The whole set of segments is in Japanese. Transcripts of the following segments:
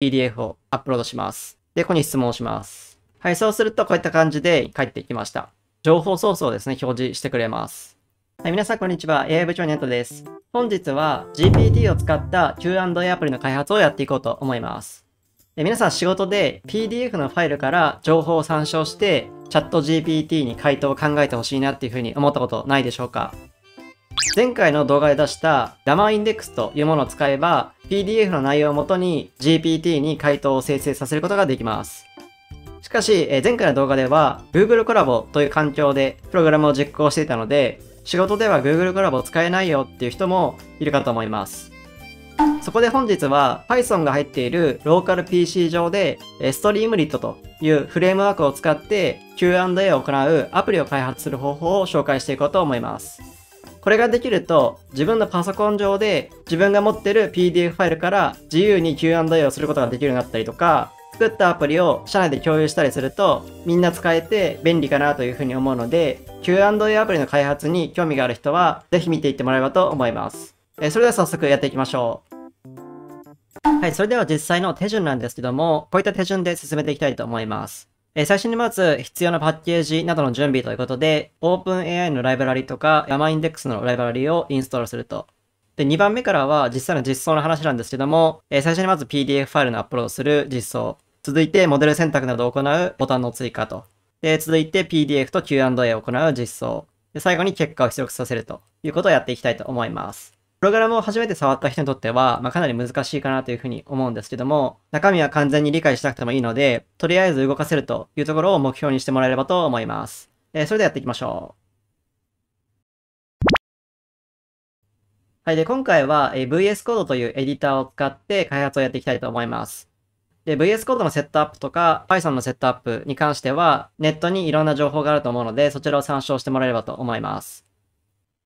PDF をアップロードします。で、ここに質問をします。はい、そうするとこういった感じで返ってきました。情報ソースをですね、表示してくれます。はい、皆さんこんにちは。AI 部長ネットです。本日は GPT を使った Q&A アプリの開発をやっていこうと思います。皆さん仕事で PDF のファイルから情報を参照して、チャット GPT に回答を考えてほしいなっていうふうに思ったことないでしょうか前回の動画で出したダマインデックスというものを使えば PDF の内容をもとに GPT に回答を生成させることができます。しかし、え前回の動画では Google コラボという環境でプログラムを実行していたので、仕事では Google コラボ使えないよっていう人もいるかと思います。そこで本日は Python が入っているローカル PC 上で StreamLit というフレームワークを使って Q&A を行うアプリを開発する方法を紹介していこうと思います。これができると、自分のパソコン上で自分が持ってる PDF ファイルから自由に Q&A をすることができるようになったりとか、作ったアプリを社内で共有したりすると、みんな使えて便利かなというふうに思うので、Q&A アプリの開発に興味がある人は、ぜひ見ていってもらえればと思います。えそれでは早速やっていきましょう。はい、それでは実際の手順なんですけども、こういった手順で進めていきたいと思います。え最初にまず必要なパッケージなどの準備ということで、OpenAI のライブラリとか YAMAIndex のライブラリをインストールすると。で、2番目からは実際の実装の話なんですけども、え最初にまず PDF ファイルのアップロードする実装。続いてモデル選択などを行うボタンの追加と。で、続いて PDF と Q&A を行う実装。で、最後に結果を出力させるということをやっていきたいと思います。プログラムを初めて触った人にとっては、まあ、かなり難しいかなというふうに思うんですけども、中身は完全に理解しなくてもいいので、とりあえず動かせるというところを目標にしてもらえればと思います。えー、それではやっていきましょう。はい。で、今回は、え VS Code というエディターを使って開発をやっていきたいと思います。で、VS Code のセットアップとか Python のセットアップに関しては、ネットにいろんな情報があると思うので、そちらを参照してもらえればと思います。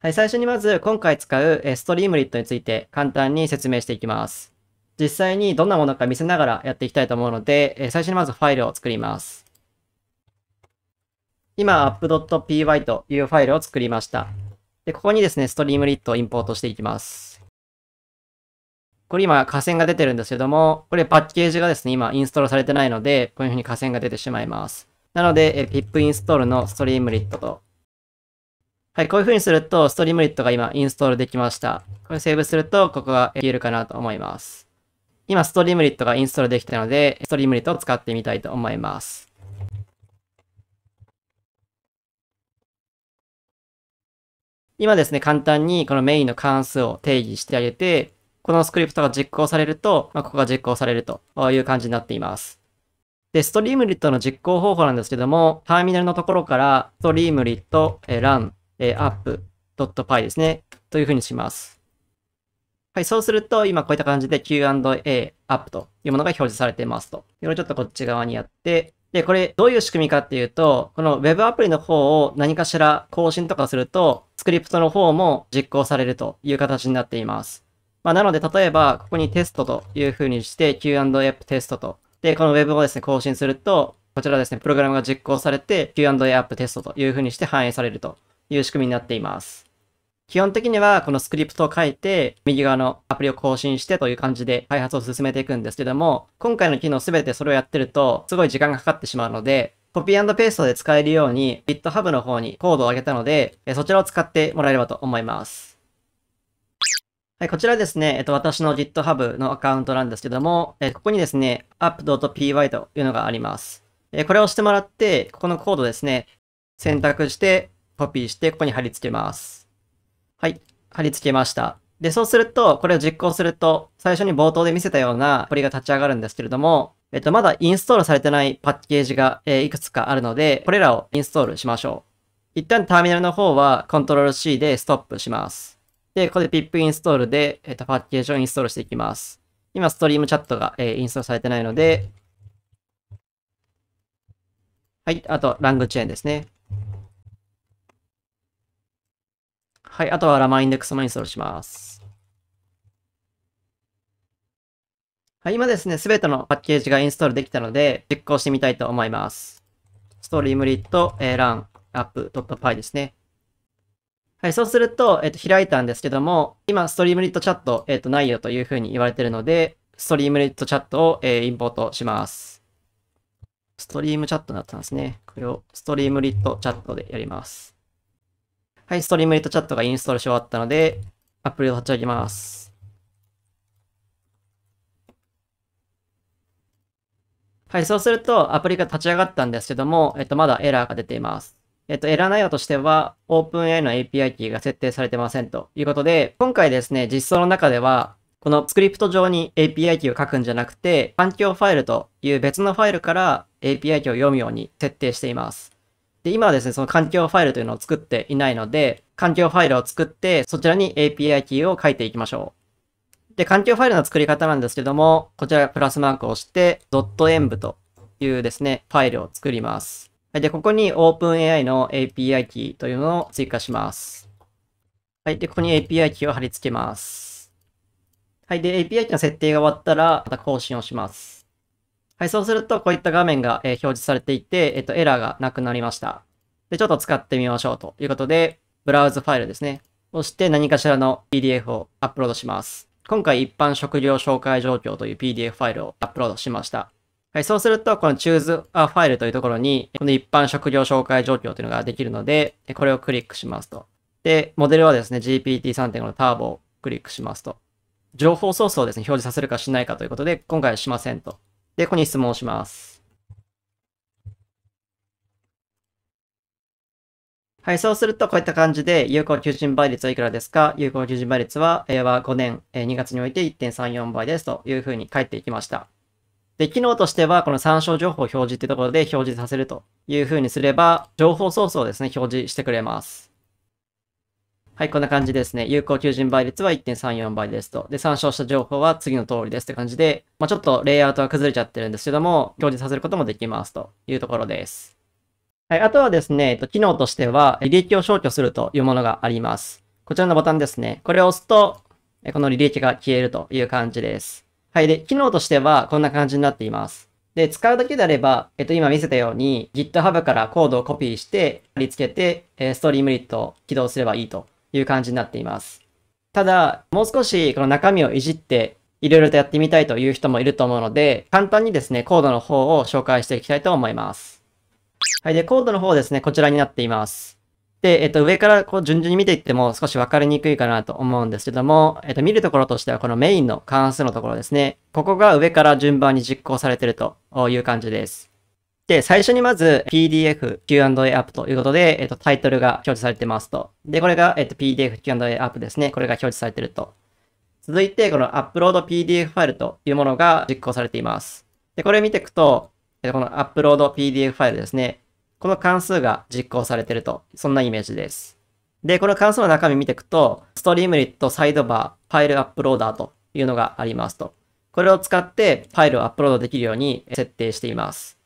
はい、最初にまず今回使うストリームリットについて簡単に説明していきます。実際にどんなものか見せながらやっていきたいと思うので、最初にまずファイルを作ります。今、app.py というファイルを作りました。で、ここにですね、ストリームリットをインポートしていきます。これ今、下線が出てるんですけども、これパッケージがですね、今インストールされてないので、こういう風に下線が出てしまいます。なので、pip install のストリームリットとはい、こういう風にすると、ストリームリットが今インストールできました。これセーブすると、ここが消えるかなと思います。今、ストリームリットがインストールできたので、ストリームリットを使ってみたいと思います。今ですね、簡単にこのメインの関数を定義してあげて、このスクリプトが実行されると、まあ、ここが実行されるという感じになっています。で、ストリームリットの実行方法なんですけども、ターミナルのところから、ストリームリット、えー、ランえー、app.py ですね。というふうにします。はい、そうすると、今こういった感じで Q&A アップというものが表示されていますと。これをちょっとこっち側にやって、で、これどういう仕組みかっていうと、この Web アプリの方を何かしら更新とかすると、スクリプトの方も実行されるという形になっています。まあ、なので、例えば、ここにテストというふうにして Q&A テストと。で、この Web をですね、更新すると、こちらですね、プログラムが実行されて Q&A アップテストというふうにして反映されるという仕組みになっています。基本的にはこのスクリプトを書いて、右側のアプリを更新してという感じで開発を進めていくんですけども、今回の機能すべてそれをやってると、すごい時間がかかってしまうので、コピーペーストで使えるように GitHub の方にコードを上げたので、そちらを使ってもらえればと思います。はい、こちらですね、えっと、私の GitHub のアカウントなんですけども、えここにですね、app.py というのがあります。えこれを押してもらって、ここのコードですね、選択して、コピーして、ここに貼り付けます。はい。貼り付けました。で、そうすると、これを実行すると、最初に冒頭で見せたようなポリが立ち上がるんですけれども、えっと、まだインストールされてないパッケージが、えー、いくつかあるので、これらをインストールしましょう。一旦ターミナルの方はコントロール c でストップします。で、ここで pip インストールで、えっと、パッケージをインストールしていきます。今、ストリームチャットが、えー、インストールされてないので、はい、あと、ラングチェーンですね。はい、あとはラマインデックスもインストールします。はい、今ですね、すべてのパッケージがインストールできたので、実行してみたいと思います。ストリームリット、えー、run、app.py ですね。はい、そうすると、えっ、ー、と、開いたんですけども、今、ストリームリットチャット、えっ、ー、と、ないよというふうに言われているので、ストリームリットチャットを、えー、インポートします。ストリームチャットになったんですね。これをストリームリットチャットでやります。はい、ストリームリトチャットがインストールし終わったので、アプリを立ち上げます。はい、そうするとアプリが立ち上がったんですけども、えっと、まだエラーが出ています。えっと、エラー内容としては、OpenAI の API キーが設定されてませんということで、今回ですね、実装の中では、このスクリプト上に API キーを書くんじゃなくて、環境ファイルという別のファイルから API キーを読むように設定しています。で、今はですね、その環境ファイルというのを作っていないので、環境ファイルを作って、そちらに API キーを書いていきましょう。で、環境ファイルの作り方なんですけども、こちらプラスマークを押して、ドットというですね、ファイルを作ります。はい、で、ここに OpenAI の API キーというのを追加します。はい、で、ここに API キーを貼り付けます。はい、で、API キーの設定が終わったら、また更新をします。はい、そうすると、こういった画面が、えー、表示されていて、えっ、ー、と、エラーがなくなりました。で、ちょっと使ってみましょうということで、ブラウズファイルですね。押して何かしらの PDF をアップロードします。今回一般職業紹介状況という PDF ファイルをアップロードしました。はい、そうすると、この Choose a File というところに、この一般職業紹介状況というのができるので、これをクリックしますと。で、モデルはですね、GPT3.5 のターボをクリックしますと。情報ソースをですね、表示させるかしないかということで、今回はしませんと。で、ここに質問をします。はい、そうすると、こういった感じで、有効求人倍率はいくらですか有効求人倍率は、えー、は5年、えー、2月において1.34倍ですというふうに返っていきました。で、機能としては、この参照情報表示っていうところで表示させるというふうにすれば、情報ソースをですね、表示してくれます。はい、こんな感じですね。有効求人倍率は1.34倍ですと。で、参照した情報は次の通りですって感じで、まあ、ちょっとレイアウトは崩れちゃってるんですけども、表示させることもできますというところです。はい、あとはですね、えっと、機能としては、履歴を消去するというものがあります。こちらのボタンですね。これを押すと、この履歴が消えるという感じです。はい、で、機能としてはこんな感じになっています。で、使うだけであれば、えっと、今見せたように GitHub からコードをコピーして、貼り付けて、ストリームリットを起動すればいいという感じになっています。ただ、もう少しこの中身をいじっていろいろとやってみたいという人もいると思うので、簡単にですね、コードの方を紹介していきたいと思います。はい。で、コードの方ですね、こちらになっています。で、えっと、上からこう順々に見ていっても少し分かりにくいかなと思うんですけども、えっと、見るところとしてはこのメインの関数のところですね。ここが上から順番に実行されているという感じです。で、最初にまず PDF Q&A アップということで、えっと、タイトルが表示されてますと。で、これが、えっと、PDF Q&A アップですね。これが表示されてると。続いて、このアップロード PDF ファイルというものが実行されています。で、これ見ていくと、えっと、このアップロード PDF ファイルですね。この関数が実行されてると。そんなイメージです。で、この関数の中身見ていくと、ストリームリットサイドバー、ファイルアップローダーというのがありますと。これを使ってファイルをアップロードできるように設定しています。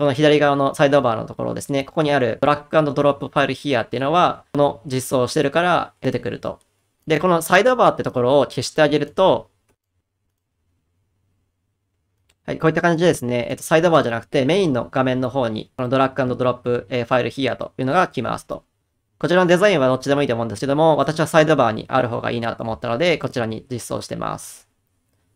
この左側のサイドバーのところですね、ここにあるドラッグドロップファイルヒアっていうのは、この実装してるから出てくると。で、このサイドバーってところを消してあげると、はい、こういった感じでですね、えっと、サイドバーじゃなくてメインの画面の方に、このドラッグドロップ、えファイルヒアというのが来ますと。こちらのデザインはどっちでもいいと思うんですけども、私はサイドバーにある方がいいなと思ったので、こちらに実装してます。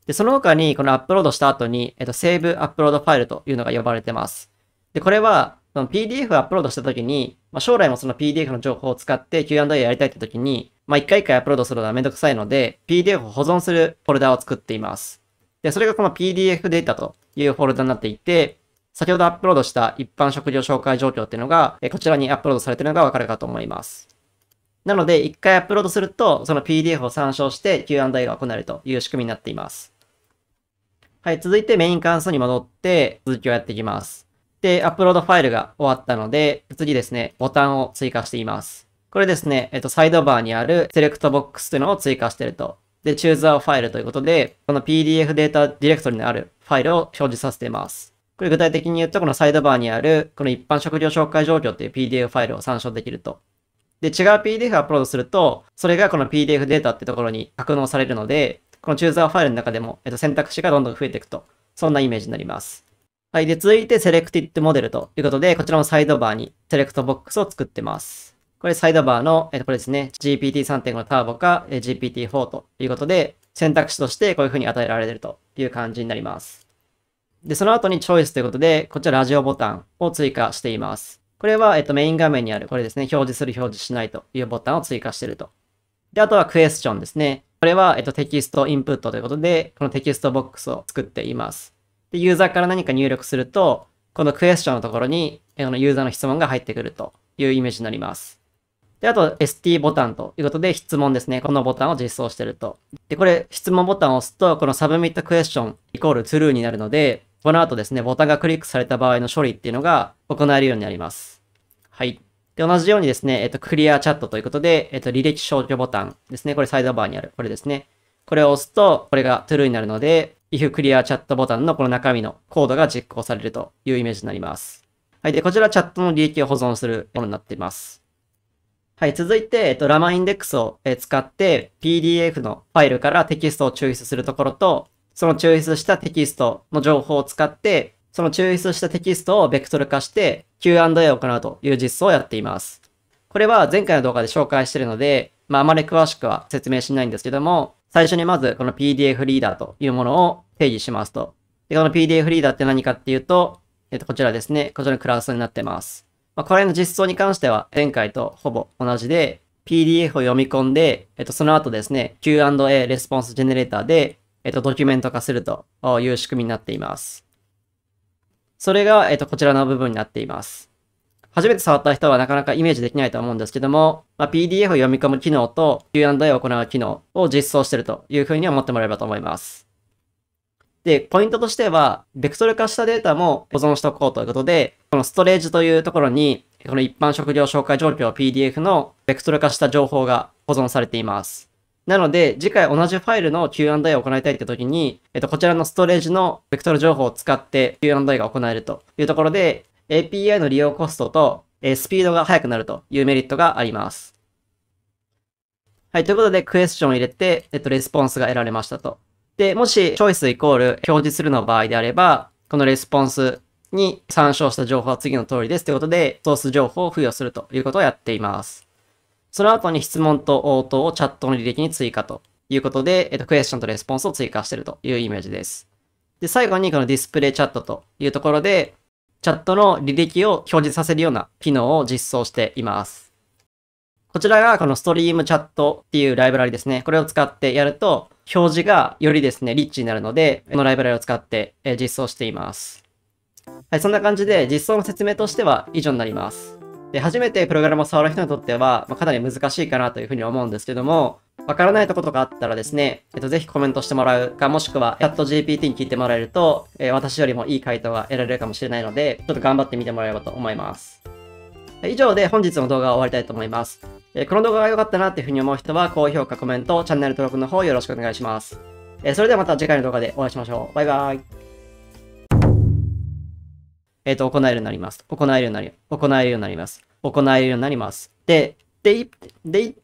で、その他に、このアップロードした後に、えっと、セーブアップロードファイルというのが呼ばれてます。で、これは、PDF をアップロードした時に、まあ、将来もその PDF の情報を使って Q&A やりたいって時に、まあ、一回一回アップロードするのはめんどくさいので、PDF を保存するフォルダを作っています。で、それがこの PDF データというフォルダになっていて、先ほどアップロードした一般食料紹介状況っていうのが、こちらにアップロードされてるのがわかるかと思います。なので、一回アップロードすると、その PDF を参照して Q&A が行われるという仕組みになっています。はい、続いてメイン関数に戻って、続きをやっていきます。で、アップロードファイルが終わったので、次ですね、ボタンを追加しています。これですね、えっと、サイドバーにあるセレクトボックスというのを追加してると。で、チューザーファイルということで、この PDF データディレクトリにあるファイルを表示させています。これ具体的に言うと、このサイドバーにある、この一般食料紹介状況という PDF ファイルを参照できると。で、違う PDF アップロードすると、それがこの PDF データってところに格納されるので、このチューザーファイルの中でも、えっと、選択肢がどんどん増えていくと。そんなイメージになります。はい。で、続いて、セレクティッドモデルということで、こちらもサイドバーにセレクトボックスを作ってます。これサイドバーの、えっと、これですね、GPT3.5 のターボか、え GPT4 ということで、選択肢としてこういう風に与えられてるという感じになります。で、その後にチョイスということで、こちらラジオボタンを追加しています。これは、えっと、メイン画面にある、これですね、表示する、表示しないというボタンを追加してると。で、あとはクエスチョンですね。これは、えっと、テキストインプットということで、このテキストボックスを作っています。で、ユーザーから何か入力すると、このクエスチョンのところに、あのユーザーの質問が入ってくるというイメージになります。で、あと ST ボタンということで質問ですね。このボタンを実装してると。で、これ質問ボタンを押すと、この Submit Question イコール True になるので、この後ですね、ボタンがクリックされた場合の処理っていうのが行えるようになります。はい。で、同じようにですね、えっと、クリアチャットということで、えっと、履歴消去ボタンですね。これサイドバーにある。これですね。これを押すと、これが True になるので、if clear チャットボタンのこの中身のコードが実行されるというイメージになります。はい。で、こちらチャットの利益を保存するものになっています。はい。続いて、えっと、ラマインデックスを使って PDF のファイルからテキストを抽出するところと、その抽出したテキストの情報を使って、その抽出したテキストをベクトル化して Q&A を行うという実装をやっています。これは前回の動画で紹介しているので、まあ、あまり詳しくは説明しないんですけども、最初にまずこの PDF リーダーというものを定義しますと。で、この PDF リーダーって何かっていうと、えっ、と、こちらですね。こちらのクラウスになってます。まあ、これの実装に関しては前回とほぼ同じで、PDF を読み込んで、えっ、と、その後ですね、Q&A レスポンスジェネレーターで、えっ、と、ドキュメント化するという仕組みになっています。それが、えっと、こちらの部分になっています。初めて触った人はなかなかイメージできないと思うんですけども、まあ、PDF を読み込む機能と Q&A を行う機能を実装しているというふうに思ってもらえればと思います。で、ポイントとしては、ベクトル化したデータも保存しておこうということで、このストレージというところに、この一般食料紹介状況 PDF のベクトル化した情報が保存されています。なので、次回同じファイルの Q&A を行いたいって時に、えっと、こちらのストレージのベクトル情報を使って Q&A が行えるというところで、API の利用コストと、えスピードが速くなるというメリットがあります。はい、ということで、クエスチョンを入れて、えっと、レスポンスが得られましたと。で、もし、チョイスイコール表示するの場合であれば、このレスポンスに参照した情報は次の通りですということで、ソース情報を付与するということをやっています。その後に質問と応答をチャットの履歴に追加ということで、えっと、クエスチョンとレスポンスを追加しているというイメージです。で、最後にこのディスプレイチャットというところで、チャットの履歴を表示させるような機能を実装しています。こちらがこのストリームチャットっていうライブラリですね。これを使ってやると、表示がよりですね、リッチになるので、このライブラリを使って実装しています。はい、そんな感じで実装の説明としては以上になります。で、初めてプログラムを触る人にとっては、まあ、かなり難しいかなというふうに思うんですけども、わからないとことかあったらですね、えっと、ぜひコメントしてもらうか、もしくは、チャット GPT に聞いてもらえると、えー、私よりもいい回答が得られるかもしれないので、ちょっと頑張ってみてもらえればと思います。以上で本日の動画を終わりたいと思います。えこの動画が良かったなっていうふうに思う人は、高評価、コメント、チャンネル登録の方よろしくお願いします。えそれではまた次回の動画でお会いしましょう。バイバイ。えっ、ー、と、行えるようになります。行えるようになり、行えるようになります。行えるようになります。で、でい、でい、